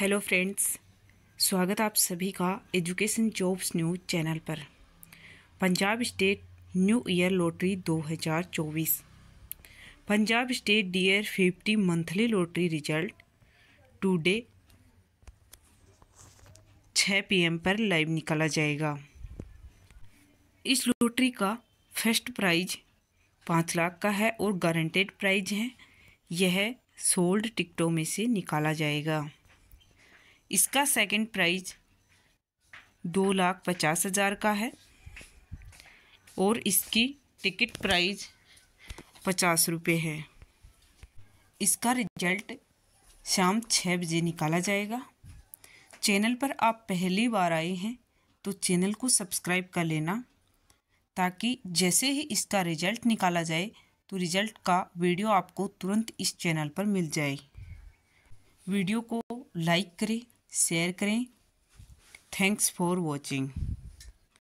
hello friends स्वागत आप सभी का एजुकेशन जॉब्स न्यूज चैनल पर Punjab state new year lottery 2024 Punjab state dear fifty monthly lottery result today 6 PM पर लाइव निकाला जाएगा इस लॉटरी का फर्स्ट प्राइज पाँच लाख का है और गारंटेड प्राइज है यह सोल्ड टिकटों में से निकाला जाएगा इसका सेकंड प्राइज दो लाख पचास हज़ार का है और इसकी टिकट प्राइज पचास रुपये है इसका रिजल्ट शाम छः बजे निकाला जाएगा चैनल पर आप पहली बार आए हैं तो चैनल को सब्सक्राइब कर लेना ताकि जैसे ही इसका रिजल्ट निकाला जाए तो रिजल्ट का वीडियो आपको तुरंत इस चैनल पर मिल जाए वीडियो को लाइक करें शेयर करें थैंक्स फॉर वॉचिंग